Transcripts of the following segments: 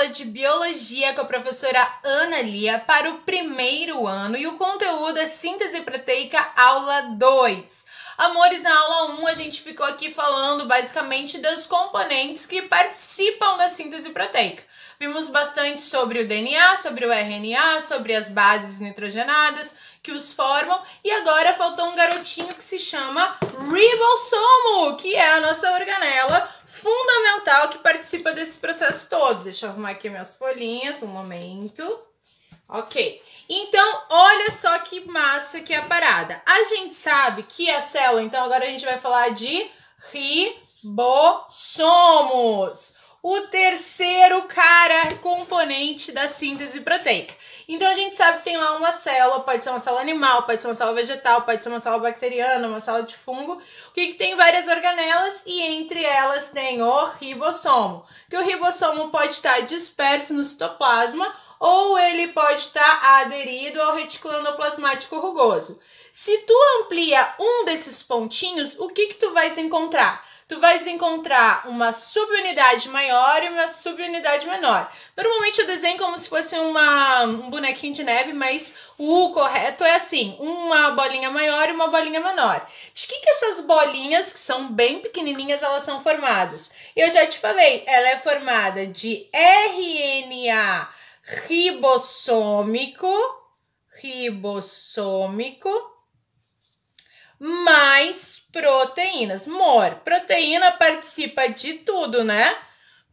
aula de biologia com a professora Ana Lia para o primeiro ano e o conteúdo é síntese proteica aula 2. Amores, na aula 1 a gente ficou aqui falando basicamente dos componentes que participam da síntese proteica. Vimos bastante sobre o DNA, sobre o RNA, sobre as bases nitrogenadas que os formam e agora faltou um garotinho que se chama ribossomo, que é a nossa organela fundamental que participa desse processo todo. Deixa eu arrumar aqui minhas folhinhas, um momento. Ok. Então, olha só que massa que é a parada. A gente sabe que a célula, então agora a gente vai falar de ribossomos. O terceiro cara componente da síntese proteica. Então a gente sabe que tem lá uma célula, pode ser uma célula animal, pode ser uma célula vegetal, pode ser uma célula bacteriana, uma célula de fungo, que, que tem várias organelas e entre elas tem o ribossomo, que o ribossomo pode estar disperso no citoplasma ou ele pode estar aderido ao retículo endoplasmático rugoso. Se tu amplia um desses pontinhos, o que que tu vais encontrar? tu vais encontrar uma subunidade maior e uma subunidade menor. Normalmente eu desenho como se fosse uma, um bonequinho de neve, mas o correto é assim, uma bolinha maior e uma bolinha menor. De que, que essas bolinhas, que são bem pequenininhas, elas são formadas? Eu já te falei, ela é formada de RNA ribossômico, ribossômico, mais Proteínas. Mor, proteína participa de tudo, né?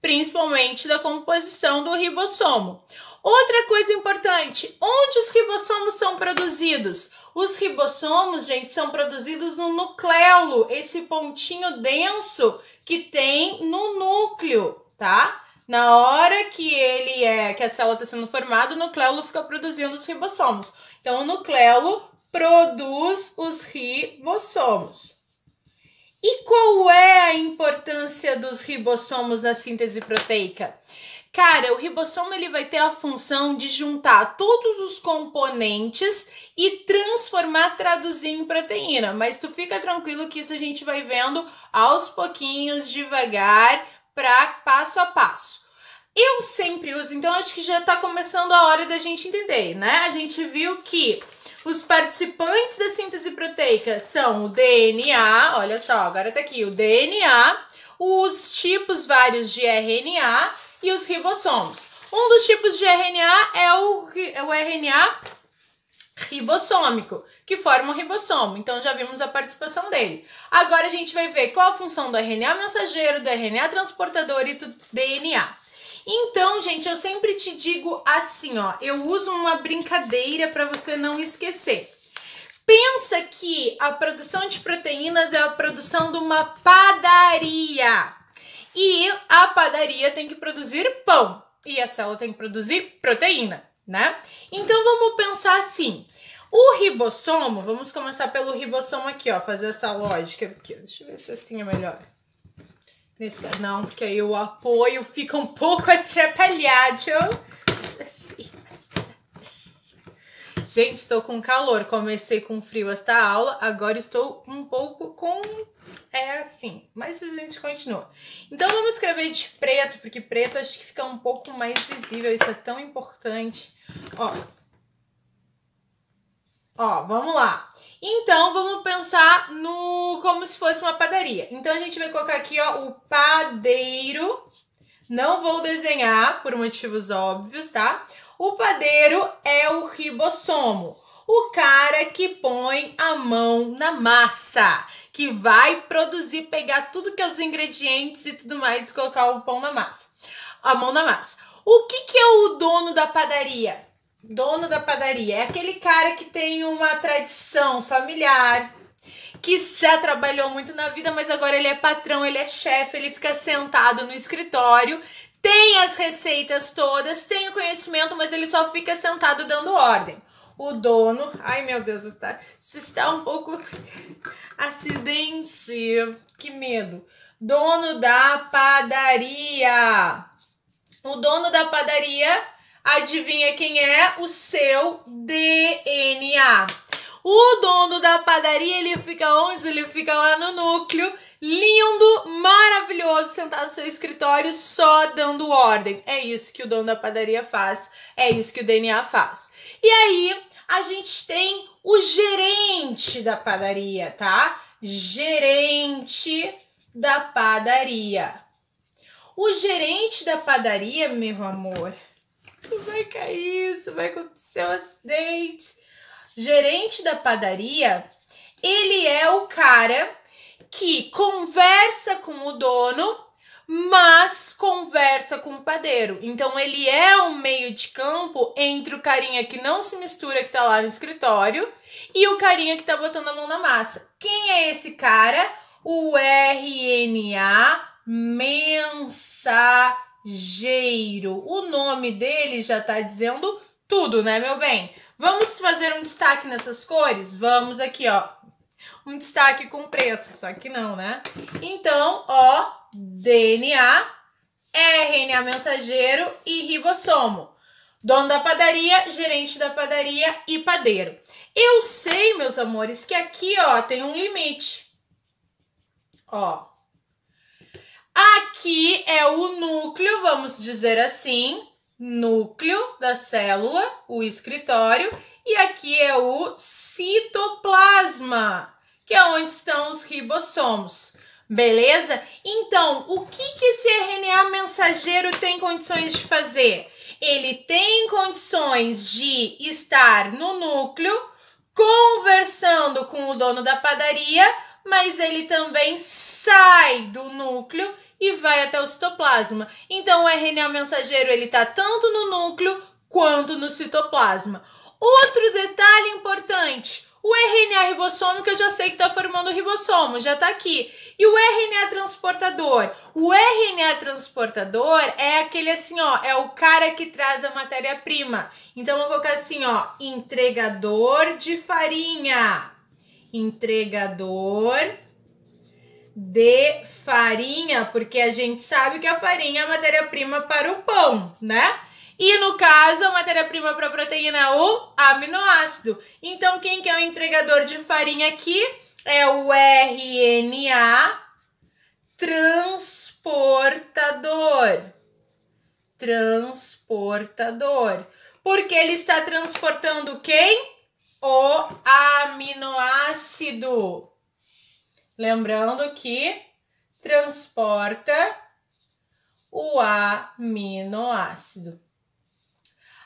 Principalmente da composição do ribossomo. Outra coisa importante, onde os ribossomos são produzidos? Os ribossomos, gente, são produzidos no nucleolo, esse pontinho denso que tem no núcleo, tá? Na hora que ele é, que a célula está sendo formada, o nucleolo fica produzindo os ribossomos. Então, o nucleolo produz os ribossomos. E qual é a importância dos ribossomos na síntese proteica? Cara, o ribossomo ele vai ter a função de juntar todos os componentes e transformar, traduzir em proteína. Mas tu fica tranquilo que isso a gente vai vendo aos pouquinhos, devagar, para passo a passo. Eu sempre uso, então acho que já tá começando a hora da gente entender, né? A gente viu que os participantes da síntese proteica são o DNA, olha só, agora tá aqui o DNA, os tipos vários de RNA e os ribossomos. Um dos tipos de RNA é o, é o RNA ribossômico, que forma o ribossomo. Então já vimos a participação dele. Agora a gente vai ver qual a função do RNA mensageiro, do RNA transportador e do DNA. Então, gente, eu sempre te digo assim, ó, eu uso uma brincadeira para você não esquecer. Pensa que a produção de proteínas é a produção de uma padaria. E a padaria tem que produzir pão e a célula tem que produzir proteína, né? Então vamos pensar assim. O ribossomo, vamos começar pelo ribossomo aqui, ó, fazer essa lógica, porque deixa eu ver se assim é melhor. Não, porque aí o apoio fica um pouco atrapalhado. Gente, estou com calor. Comecei com frio esta aula, agora estou um pouco com. É assim, mas a gente continua. Então vamos escrever de preto, porque preto acho que fica um pouco mais visível, isso é tão importante. Ó. Ó, vamos lá. Então, vamos pensar no como se fosse uma padaria. Então, a gente vai colocar aqui, ó, o padeiro. Não vou desenhar, por motivos óbvios, tá? O padeiro é o ribossomo, o cara que põe a mão na massa, que vai produzir, pegar tudo que é os ingredientes e tudo mais e colocar o pão na massa. A mão na massa. O que, que é o dono da padaria? dono da padaria, é aquele cara que tem uma tradição familiar, que já trabalhou muito na vida, mas agora ele é patrão, ele é chefe, ele fica sentado no escritório, tem as receitas todas, tem o conhecimento, mas ele só fica sentado dando ordem. O dono, ai meu Deus, está, está um pouco acidente, que medo. Dono da padaria. O dono da padaria Adivinha quem é? O seu DNA. O dono da padaria, ele fica onde? Ele fica lá no núcleo, lindo, maravilhoso, sentado no seu escritório só dando ordem. É isso que o dono da padaria faz, é isso que o DNA faz. E aí, a gente tem o gerente da padaria, tá? Gerente da padaria. O gerente da padaria, meu amor, isso, vai cair isso, vai acontecer um acidente. Gerente da padaria, ele é o cara que conversa com o dono, mas conversa com o padeiro. Então ele é um meio de campo entre o carinha que não se mistura, que tá lá no escritório, e o carinha que tá botando a mão na massa. Quem é esse cara? O RNA mensageiro Laranjeiro. O nome dele já está dizendo tudo, né, meu bem? Vamos fazer um destaque nessas cores? Vamos aqui, ó. Um destaque com preto, só que não, né? Então, ó, DNA, RNA mensageiro e ribossomo. Dono da padaria, gerente da padaria e padeiro. Eu sei, meus amores, que aqui, ó, tem um limite. Ó, Aqui é o núcleo, vamos dizer assim, núcleo da célula, o escritório, e aqui é o citoplasma, que é onde estão os ribossomos. Beleza? Então, o que, que esse RNA mensageiro tem condições de fazer? Ele tem condições de estar no núcleo, conversando com o dono da padaria, mas ele também sai do núcleo e vai até o citoplasma. Então o RNA mensageiro ele está tanto no núcleo quanto no citoplasma. Outro detalhe importante: o RNA ribossomo, que eu já sei que está formando o ribossomo, já está aqui. E o RNA transportador? O RNA transportador é aquele assim, ó, é o cara que traz a matéria-prima. Então, vou colocar assim, ó, entregador de farinha. Entregador de farinha, porque a gente sabe que a farinha é a matéria-prima para o pão, né? E no caso, a matéria-prima para a proteína é o aminoácido. Então, quem que é o entregador de farinha aqui? É o RNA transportador. Transportador. Porque ele está transportando quem? O aminoácido. Lembrando que transporta o aminoácido.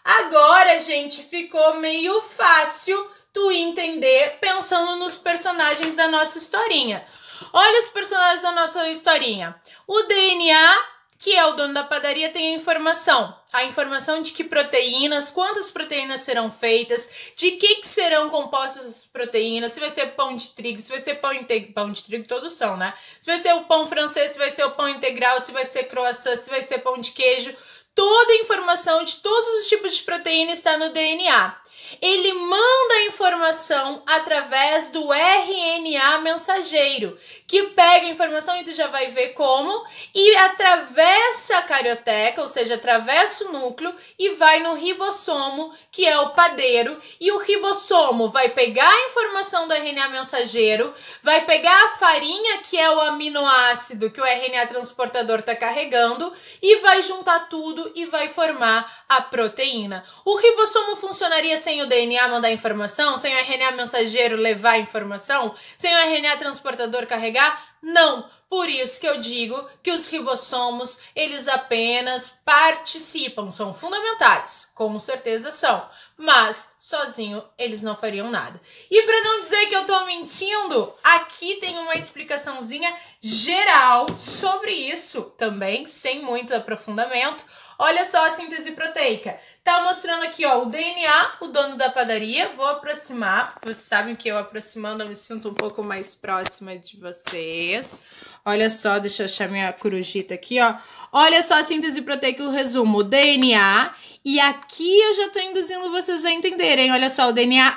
Agora, gente, ficou meio fácil tu entender pensando nos personagens da nossa historinha. Olha os personagens da nossa historinha. O DNA que é o dono da padaria tem a informação. A informação de que proteínas, quantas proteínas serão feitas, de que, que serão compostas as proteínas, se vai ser pão de trigo, se vai ser pão integral. Pão de trigo todos são, né? Se vai ser o pão francês, se vai ser o pão integral, se vai ser croissant, se vai ser pão de queijo. Toda a informação de todos os tipos de proteína está no DNA ele manda a informação através do RNA mensageiro, que pega a informação e tu já vai ver como, e atravessa a carioteca, ou seja, atravessa o núcleo e vai no ribossomo, que é o padeiro, e o ribossomo vai pegar a informação do RNA mensageiro, vai pegar a farinha, que é o aminoácido que o RNA transportador está carregando, e vai juntar tudo e vai formar a proteína. O ribossomo funcionaria sem sem o DNA mandar informação, sem o RNA mensageiro levar informação, sem o RNA transportador carregar? Não. Por isso que eu digo que os ribossomos, eles apenas participam, são fundamentais, com certeza são, mas sozinho eles não fariam nada. E para não dizer que eu estou mentindo, aqui tem uma explicaçãozinha geral sobre isso, também sem muito aprofundamento Olha só a síntese proteica. Tá mostrando aqui, ó, o DNA, o dono da padaria. Vou aproximar. Vocês sabem que eu aproximando, eu me sinto um pouco mais próxima de vocês. Olha só, deixa eu achar minha corujita aqui, ó. Olha só a síntese proteica, o resumo. O DNA. E aqui eu já tô induzindo vocês a entenderem. Olha só, o DNA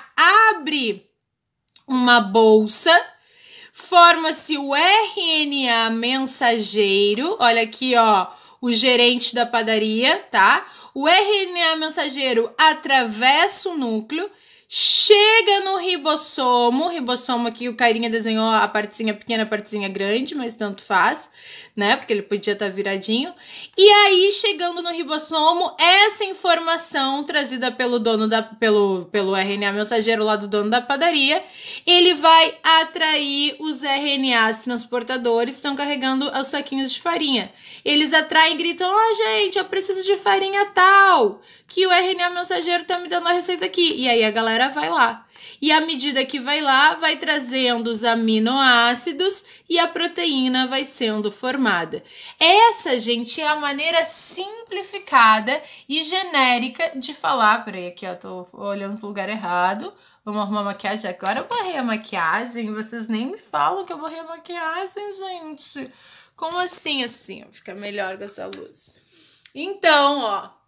abre uma bolsa forma-se o RNA mensageiro. Olha aqui, ó o gerente da padaria, tá? O RNA mensageiro atravessa o núcleo Chega no ribossomo, ribossomo que o Cairinha desenhou a partezinha pequena, a partezinha grande, mas tanto faz, né? Porque ele podia estar tá viradinho. E aí, chegando no ribossomo, essa informação trazida pelo dono da pelo pelo RNA mensageiro lá do dono da padaria, ele vai atrair os RNAs transportadores que estão carregando os saquinhos de farinha. Eles atraem e gritam: "Ó, oh, gente, eu preciso de farinha tal, que o RNA mensageiro tá me dando a receita aqui". E aí a galera galera vai lá. E à medida que vai lá, vai trazendo os aminoácidos e a proteína vai sendo formada. Essa, gente, é a maneira simplificada e genérica de falar. Peraí, aqui ó, tô olhando pro lugar errado. Vamos arrumar maquiagem agora. Eu borrei a maquiagem. Vocês nem me falam que eu borrei a maquiagem, gente. Como assim, assim? Fica melhor com essa luz. Então, ó.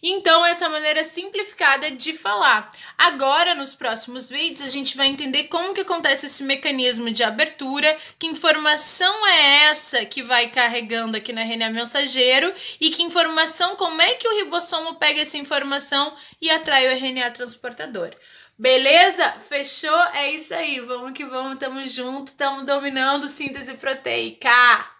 Então, essa é a maneira simplificada de falar. Agora, nos próximos vídeos, a gente vai entender como que acontece esse mecanismo de abertura, que informação é essa que vai carregando aqui na RNA mensageiro e que informação, como é que o ribossomo pega essa informação e atrai o RNA transportador. Beleza? Fechou? É isso aí. Vamos que vamos, tamo junto, tamo dominando síntese proteica.